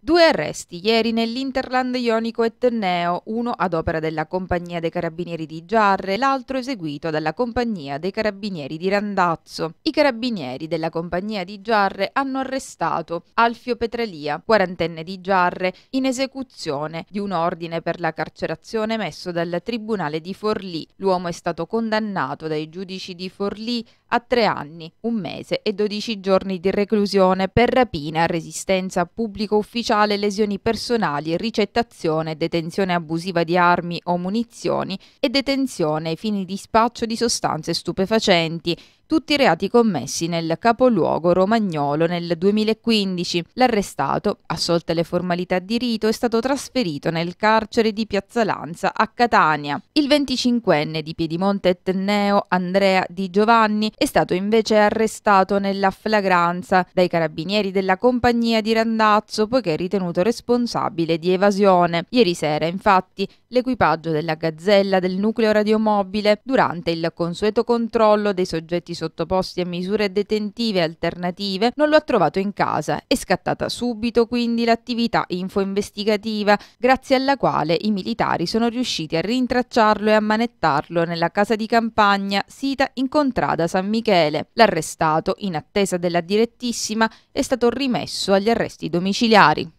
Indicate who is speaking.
Speaker 1: Due arresti ieri nell'Interland Ionico Ettenneo, uno ad opera della Compagnia dei Carabinieri di Giarre, l'altro eseguito dalla Compagnia dei Carabinieri di Randazzo. I carabinieri della Compagnia di Giarre hanno arrestato Alfio Petralia, quarantenne di Giarre, in esecuzione di un ordine per la carcerazione emesso dal Tribunale di Forlì. L'uomo è stato condannato dai giudici di Forlì a tre anni, un mese e dodici giorni di reclusione per rapina, resistenza a pubblico ufficiale ufficiale, lesioni personali, ricettazione, detenzione abusiva di armi o munizioni e detenzione ai fini di spaccio di sostanze stupefacenti tutti i reati commessi nel capoluogo romagnolo nel 2015. L'arrestato, assolte le formalità di rito, è stato trasferito nel carcere di Piazza Lanza a Catania. Il 25enne di Piedimonte Etneo Andrea Di Giovanni è stato invece arrestato nella flagranza dai carabinieri della compagnia di Randazzo poiché ritenuto responsabile di evasione. Ieri sera, infatti, l'equipaggio della gazzella del nucleo radiomobile, durante il consueto controllo dei soggetti sottoposti a misure detentive alternative non lo ha trovato in casa. È scattata subito quindi l'attività info-investigativa, grazie alla quale i militari sono riusciti a rintracciarlo e ammanettarlo nella casa di campagna sita in contrada San Michele. L'arrestato, in attesa della direttissima, è stato rimesso agli arresti domiciliari.